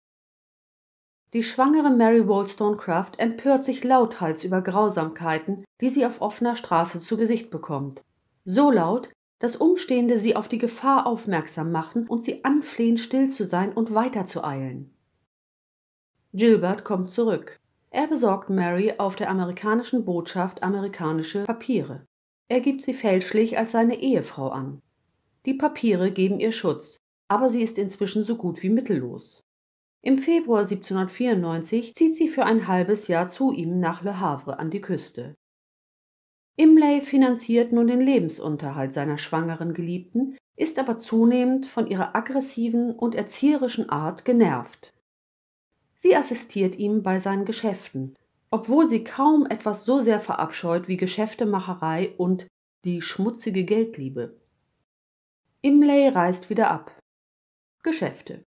Speaker 1: Die schwangere Mary Wollstonecraft empört sich lauthals über Grausamkeiten, die sie auf offener Straße zu Gesicht bekommt. So laut, dass Umstehende sie auf die Gefahr aufmerksam machen und sie anflehen, still zu sein und weiterzueilen. Gilbert kommt zurück. Er besorgt Mary auf der amerikanischen Botschaft amerikanische Papiere. Er gibt sie fälschlich als seine Ehefrau an. Die Papiere geben ihr Schutz, aber sie ist inzwischen so gut wie mittellos. Im Februar 1794 zieht sie für ein halbes Jahr zu ihm nach Le Havre an die Küste. Imlay finanziert nun den Lebensunterhalt seiner schwangeren Geliebten, ist aber zunehmend von ihrer aggressiven und erzieherischen Art genervt. Sie assistiert ihm bei seinen Geschäften, obwohl sie kaum etwas so sehr verabscheut wie Geschäftemacherei und die schmutzige Geldliebe. Imlay reist wieder ab. Geschäfte.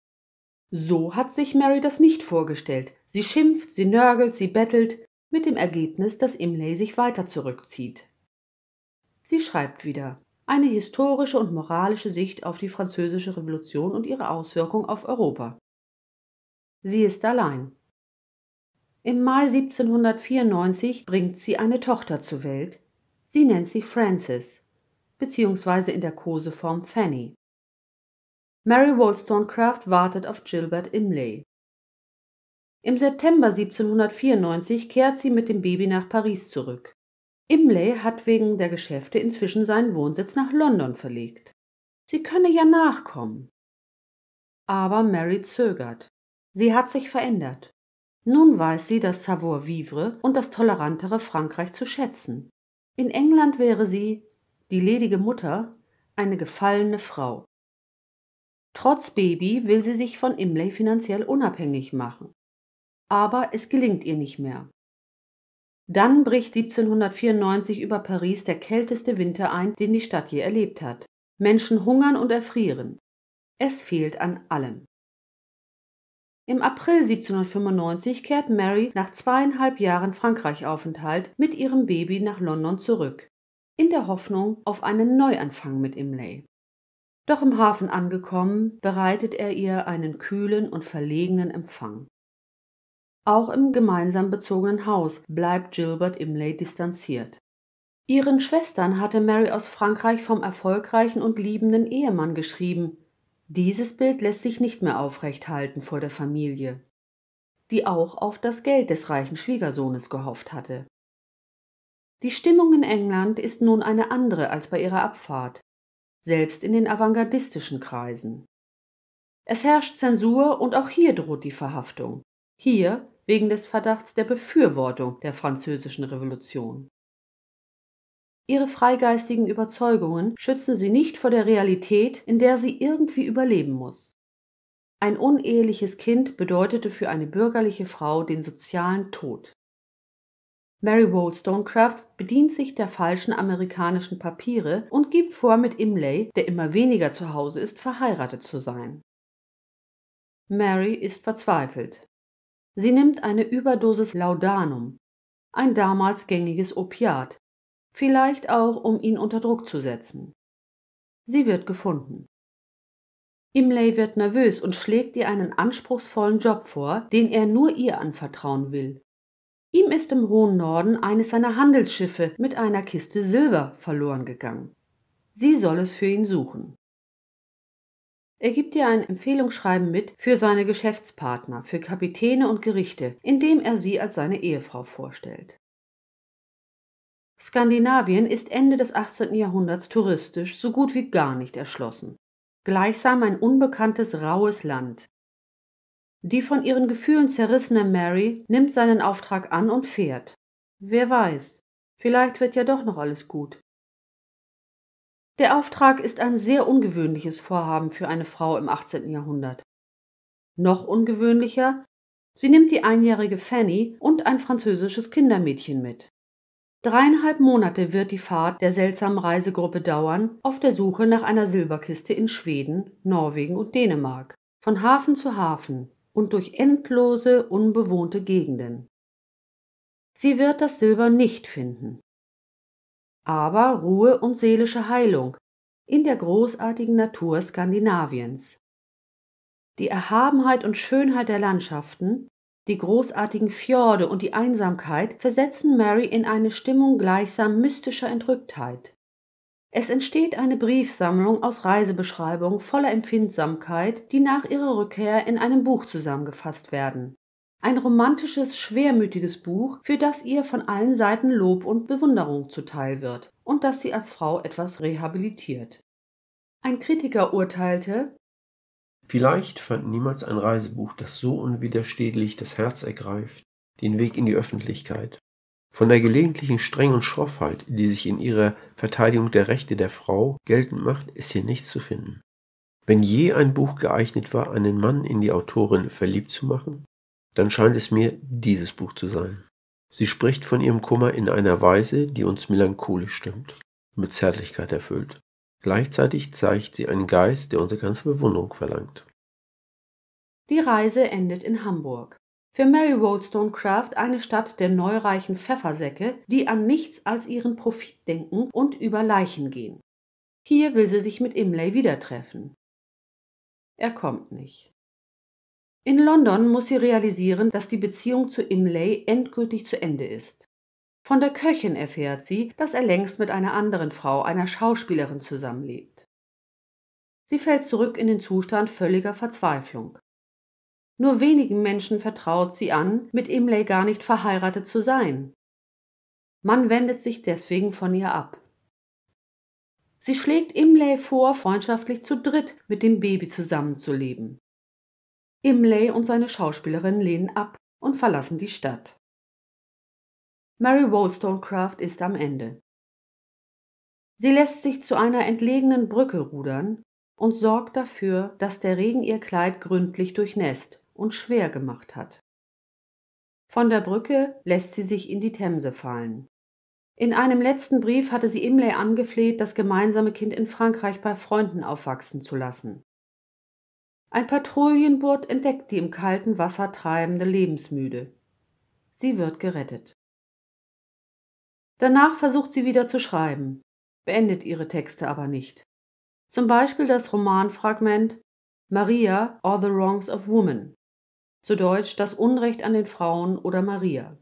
Speaker 1: So hat sich Mary das nicht vorgestellt. Sie schimpft, sie nörgelt, sie bettelt, mit dem Ergebnis, dass Imlay sich weiter zurückzieht. Sie schreibt wieder eine historische und moralische Sicht auf die französische Revolution und ihre Auswirkung auf Europa. Sie ist allein. Im Mai 1794 bringt sie eine Tochter zur Welt. Sie nennt sie Frances, beziehungsweise in der Koseform Fanny. Mary Wollstonecraft wartet auf Gilbert Imlay. Im September 1794 kehrt sie mit dem Baby nach Paris zurück. Imlay hat wegen der Geschäfte inzwischen seinen Wohnsitz nach London verlegt. Sie könne ja nachkommen. Aber Mary zögert. Sie hat sich verändert. Nun weiß sie das Savoir-vivre und das tolerantere Frankreich zu schätzen. In England wäre sie, die ledige Mutter, eine gefallene Frau. Trotz Baby will sie sich von Imlay finanziell unabhängig machen. Aber es gelingt ihr nicht mehr. Dann bricht 1794 über Paris der kälteste Winter ein, den die Stadt je erlebt hat. Menschen hungern und erfrieren. Es fehlt an allem. Im April 1795 kehrt Mary nach zweieinhalb Jahren Frankreichaufenthalt mit ihrem Baby nach London zurück, in der Hoffnung auf einen Neuanfang mit Imlay. Doch im Hafen angekommen, bereitet er ihr einen kühlen und verlegenen Empfang. Auch im gemeinsam bezogenen Haus bleibt Gilbert Imlay distanziert. Ihren Schwestern hatte Mary aus Frankreich vom erfolgreichen und liebenden Ehemann geschrieben, dieses Bild lässt sich nicht mehr aufrecht halten vor der Familie, die auch auf das Geld des reichen Schwiegersohnes gehofft hatte. Die Stimmung in England ist nun eine andere als bei ihrer Abfahrt, selbst in den avantgardistischen Kreisen. Es herrscht Zensur und auch hier droht die Verhaftung. Hier wegen des Verdachts der Befürwortung der französischen Revolution. Ihre freigeistigen Überzeugungen schützen sie nicht vor der Realität, in der sie irgendwie überleben muss. Ein uneheliches Kind bedeutete für eine bürgerliche Frau den sozialen Tod. Mary Wollstonecraft bedient sich der falschen amerikanischen Papiere und gibt vor, mit Imlay, der immer weniger zu Hause ist, verheiratet zu sein. Mary ist verzweifelt. Sie nimmt eine Überdosis Laudanum, ein damals gängiges Opiat, vielleicht auch um ihn unter Druck zu setzen. Sie wird gefunden. Imlay wird nervös und schlägt ihr einen anspruchsvollen Job vor, den er nur ihr anvertrauen will. Ihm ist im hohen Norden eines seiner Handelsschiffe mit einer Kiste Silber verloren gegangen. Sie soll es für ihn suchen. Er gibt ihr ein Empfehlungsschreiben mit für seine Geschäftspartner, für Kapitäne und Gerichte, in dem er sie als seine Ehefrau vorstellt. Skandinavien ist Ende des 18. Jahrhunderts touristisch so gut wie gar nicht erschlossen. Gleichsam ein unbekanntes, raues Land. Die von ihren Gefühlen zerrissene Mary nimmt seinen Auftrag an und fährt. Wer weiß, vielleicht wird ja doch noch alles gut. Der Auftrag ist ein sehr ungewöhnliches Vorhaben für eine Frau im 18. Jahrhundert. Noch ungewöhnlicher, sie nimmt die einjährige Fanny und ein französisches Kindermädchen mit. Dreieinhalb Monate wird die Fahrt der seltsamen Reisegruppe dauern, auf der Suche nach einer Silberkiste in Schweden, Norwegen und Dänemark, von Hafen zu Hafen und durch endlose, unbewohnte Gegenden. Sie wird das Silber nicht finden. Aber Ruhe und seelische Heilung in der großartigen Natur Skandinaviens. Die Erhabenheit und Schönheit der Landschaften, die großartigen Fjorde und die Einsamkeit versetzen Mary in eine Stimmung gleichsam mystischer Entrücktheit. Es entsteht eine Briefsammlung aus Reisebeschreibungen voller Empfindsamkeit, die nach ihrer Rückkehr in einem Buch zusammengefasst werden. Ein romantisches, schwermütiges Buch, für das ihr von allen Seiten Lob und Bewunderung zuteil wird und das sie als Frau etwas rehabilitiert. Ein Kritiker urteilte, Vielleicht fand niemals ein Reisebuch, das so unwiderstehlich das Herz ergreift, den Weg in die Öffentlichkeit. Von der gelegentlichen Strenge und Schroffheit, die sich in ihrer Verteidigung der Rechte der Frau geltend macht, ist hier nichts zu finden. Wenn je ein Buch geeignet war, einen Mann in die Autorin verliebt zu machen, dann scheint es mir dieses Buch zu sein. Sie spricht von ihrem Kummer in einer Weise, die uns melancholisch stimmt und mit Zärtlichkeit erfüllt. Gleichzeitig zeigt sie einen Geist, der unsere ganze Bewunderung verlangt. Die Reise endet in Hamburg. Für Mary Wollstonecraft eine Stadt der neureichen Pfeffersäcke, die an nichts als ihren Profit denken und über Leichen gehen. Hier will sie sich mit Imlay wieder treffen. Er kommt nicht. In London muss sie realisieren, dass die Beziehung zu Imlay endgültig zu Ende ist. Von der Köchin erfährt sie, dass er längst mit einer anderen Frau, einer Schauspielerin, zusammenlebt. Sie fällt zurück in den Zustand völliger Verzweiflung. Nur wenigen Menschen vertraut sie an, mit Imlay gar nicht verheiratet zu sein. Man wendet sich deswegen von ihr ab. Sie schlägt Imlay vor, freundschaftlich zu dritt mit dem Baby zusammenzuleben. Imlay und seine Schauspielerin lehnen ab und verlassen die Stadt. Mary Wollstonecraft ist am Ende. Sie lässt sich zu einer entlegenen Brücke rudern und sorgt dafür, dass der Regen ihr Kleid gründlich durchnässt und schwer gemacht hat. Von der Brücke lässt sie sich in die Themse fallen. In einem letzten Brief hatte sie Imlay angefleht, das gemeinsame Kind in Frankreich bei Freunden aufwachsen zu lassen. Ein Patrouillenboot entdeckt die im kalten Wasser treibende Lebensmüde. Sie wird gerettet. Danach versucht sie wieder zu schreiben, beendet ihre Texte aber nicht. Zum Beispiel das Romanfragment Maria or the Wrongs of Woman, zu Deutsch das Unrecht an den Frauen oder Maria,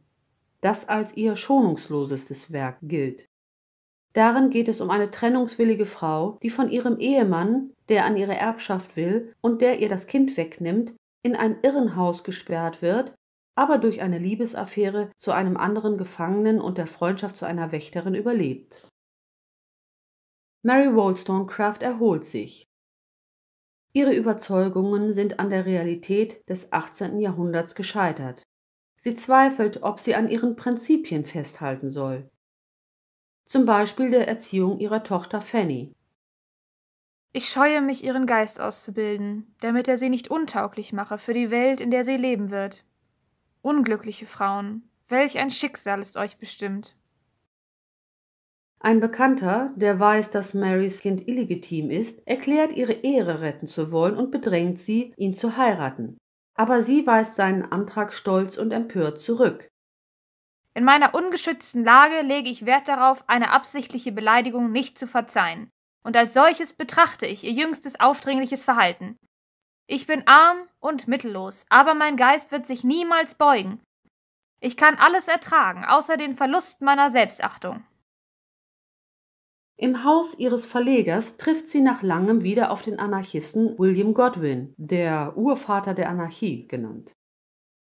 Speaker 1: das als ihr schonungslosestes Werk gilt. Darin geht es um eine trennungswillige Frau, die von ihrem Ehemann, der an ihre Erbschaft will und der ihr das Kind wegnimmt, in ein Irrenhaus gesperrt wird aber durch eine Liebesaffäre zu einem anderen Gefangenen und der Freundschaft zu einer Wächterin überlebt. Mary Wollstonecraft erholt sich. Ihre Überzeugungen sind an der Realität des 18. Jahrhunderts gescheitert. Sie zweifelt, ob sie an ihren Prinzipien festhalten soll. Zum Beispiel der Erziehung ihrer Tochter Fanny.
Speaker 2: Ich scheue mich, ihren Geist auszubilden, damit er sie nicht untauglich mache für die Welt, in der sie leben wird. Unglückliche Frauen, welch ein Schicksal ist euch bestimmt.
Speaker 1: Ein Bekannter, der weiß, dass Marys Kind illegitim ist, erklärt, ihre Ehre retten zu wollen und bedrängt sie, ihn zu heiraten. Aber sie weist seinen Antrag stolz und empört zurück.
Speaker 2: In meiner ungeschützten Lage lege ich Wert darauf, eine absichtliche Beleidigung nicht zu verzeihen, und als solches betrachte ich ihr jüngstes aufdringliches Verhalten. Ich bin arm und mittellos, aber mein Geist wird sich niemals beugen. Ich kann alles ertragen, außer den Verlust meiner Selbstachtung.
Speaker 1: Im Haus ihres Verlegers trifft sie nach langem wieder auf den Anarchisten William Godwin, der Urvater der Anarchie genannt.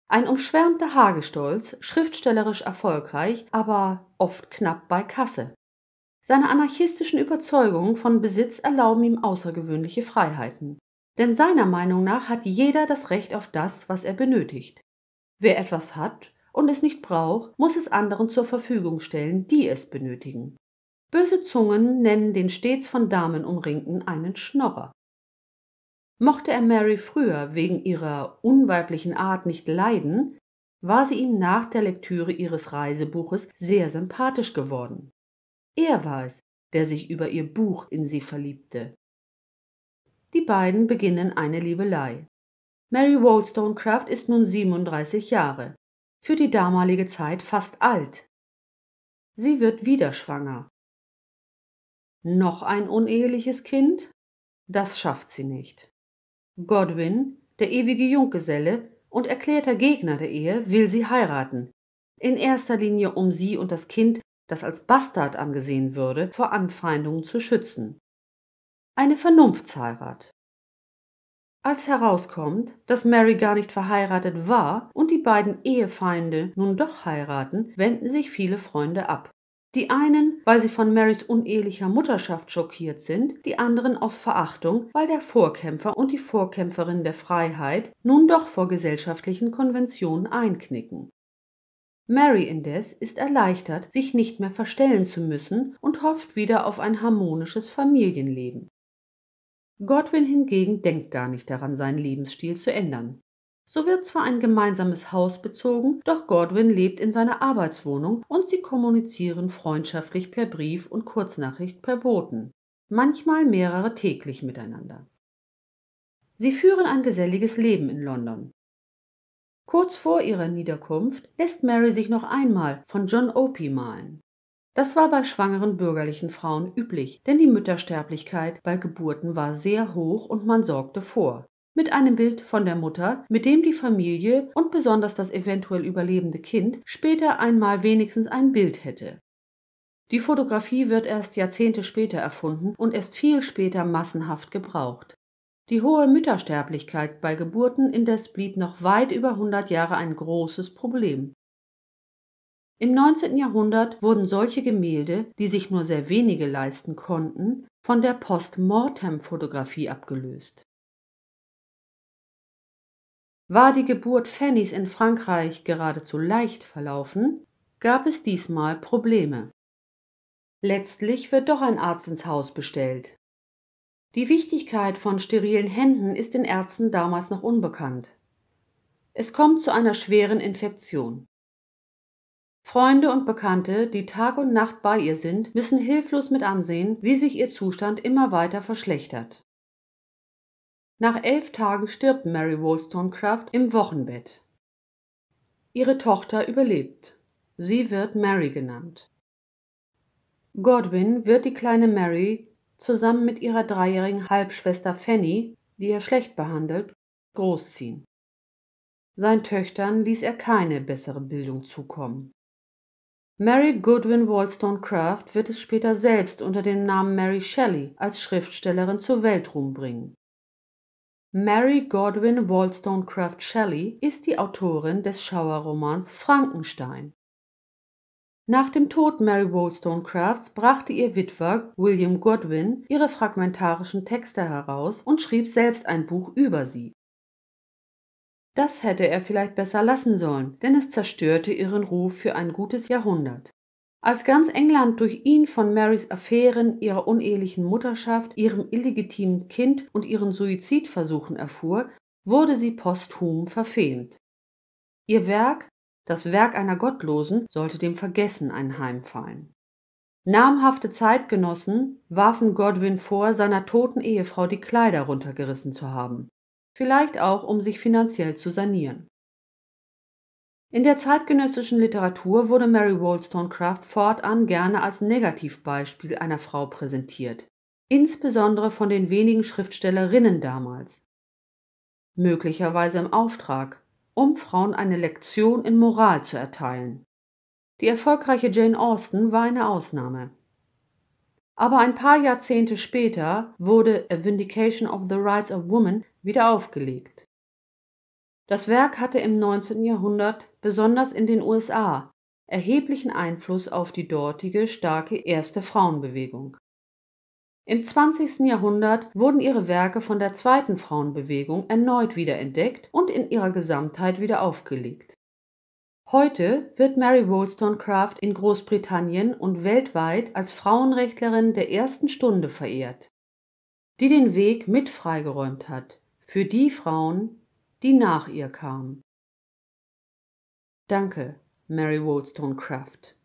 Speaker 1: Ein umschwärmter Hagestolz, schriftstellerisch erfolgreich, aber oft knapp bei Kasse. Seine anarchistischen Überzeugungen von Besitz erlauben ihm außergewöhnliche Freiheiten. Denn seiner Meinung nach hat jeder das Recht auf das, was er benötigt. Wer etwas hat und es nicht braucht, muss es anderen zur Verfügung stellen, die es benötigen. Böse Zungen nennen den stets von Damen umringten einen Schnorrer. Mochte er Mary früher wegen ihrer unweiblichen Art nicht leiden, war sie ihm nach der Lektüre ihres Reisebuches sehr sympathisch geworden. Er war es, der sich über ihr Buch in sie verliebte. Die beiden beginnen eine Liebelei. Mary Wollstonecraft ist nun 37 Jahre, für die damalige Zeit fast alt. Sie wird wieder schwanger. Noch ein uneheliches Kind? Das schafft sie nicht. Godwin, der ewige Junggeselle und erklärter Gegner der Ehe, will sie heiraten, in erster Linie um sie und das Kind, das als Bastard angesehen würde, vor Anfeindungen zu schützen eine Vernunftsheirat. Als herauskommt, dass Mary gar nicht verheiratet war und die beiden Ehefeinde nun doch heiraten, wenden sich viele Freunde ab. Die einen, weil sie von Marys unehelicher Mutterschaft schockiert sind, die anderen aus Verachtung, weil der Vorkämpfer und die Vorkämpferin der Freiheit nun doch vor gesellschaftlichen Konventionen einknicken. Mary indes ist erleichtert, sich nicht mehr verstellen zu müssen und hofft wieder auf ein harmonisches Familienleben. Godwin hingegen denkt gar nicht daran, seinen Lebensstil zu ändern. So wird zwar ein gemeinsames Haus bezogen, doch Godwin lebt in seiner Arbeitswohnung und sie kommunizieren freundschaftlich per Brief und Kurznachricht per Boten, manchmal mehrere täglich miteinander. Sie führen ein geselliges Leben in London. Kurz vor ihrer Niederkunft lässt Mary sich noch einmal von John Opie malen. Das war bei schwangeren bürgerlichen Frauen üblich, denn die Müttersterblichkeit bei Geburten war sehr hoch und man sorgte vor. Mit einem Bild von der Mutter, mit dem die Familie und besonders das eventuell überlebende Kind später einmal wenigstens ein Bild hätte. Die Fotografie wird erst Jahrzehnte später erfunden und erst viel später massenhaft gebraucht. Die hohe Müttersterblichkeit bei Geburten indes blieb noch weit über 100 Jahre ein großes Problem. Im 19. Jahrhundert wurden solche Gemälde, die sich nur sehr wenige leisten konnten, von der Postmortem-Fotografie abgelöst. War die Geburt Fannys in Frankreich geradezu leicht verlaufen, gab es diesmal Probleme. Letztlich wird doch ein Arzt ins Haus bestellt. Die Wichtigkeit von sterilen Händen ist den Ärzten damals noch unbekannt. Es kommt zu einer schweren Infektion. Freunde und Bekannte, die Tag und Nacht bei ihr sind, müssen hilflos mit ansehen, wie sich ihr Zustand immer weiter verschlechtert. Nach elf Tagen stirbt Mary Wollstonecraft im Wochenbett. Ihre Tochter überlebt. Sie wird Mary genannt. Godwin wird die kleine Mary zusammen mit ihrer dreijährigen Halbschwester Fanny, die er schlecht behandelt, großziehen. Seinen Töchtern ließ er keine bessere Bildung zukommen. Mary Goodwin Wollstonecraft wird es später selbst unter dem Namen Mary Shelley als Schriftstellerin zur Weltruhm bringen. Mary Godwin Wollstonecraft Shelley ist die Autorin des Schauerromans Frankenstein. Nach dem Tod Mary Wollstonecrafts brachte ihr Witwer William Godwin ihre fragmentarischen Texte heraus und schrieb selbst ein Buch über sie das hätte er vielleicht besser lassen sollen, denn es zerstörte ihren Ruf für ein gutes Jahrhundert. Als ganz England durch ihn von Marys Affären, ihrer unehelichen Mutterschaft, ihrem illegitimen Kind und ihren Suizidversuchen erfuhr, wurde sie posthum verfemt. Ihr Werk, das Werk einer Gottlosen, sollte dem Vergessen einheimfallen. Namhafte Zeitgenossen warfen Godwin vor, seiner toten Ehefrau die Kleider runtergerissen zu haben vielleicht auch um sich finanziell zu sanieren. In der zeitgenössischen Literatur wurde Mary Wollstonecraft fortan gerne als Negativbeispiel einer Frau präsentiert, insbesondere von den wenigen Schriftstellerinnen damals. Möglicherweise im Auftrag, um Frauen eine Lektion in Moral zu erteilen. Die erfolgreiche Jane Austen war eine Ausnahme. Aber ein paar Jahrzehnte später wurde A Vindication of the Rights of Woman wieder aufgelegt. Das Werk hatte im 19. Jahrhundert, besonders in den USA, erheblichen Einfluss auf die dortige starke erste Frauenbewegung. Im 20. Jahrhundert wurden ihre Werke von der zweiten Frauenbewegung erneut wiederentdeckt und in ihrer Gesamtheit wieder aufgelegt Heute wird Mary Wollstonecraft in Großbritannien und weltweit als Frauenrechtlerin der ersten Stunde verehrt, die den Weg mit freigeräumt hat für die Frauen, die nach ihr kamen. Danke, Mary Wollstonecraft.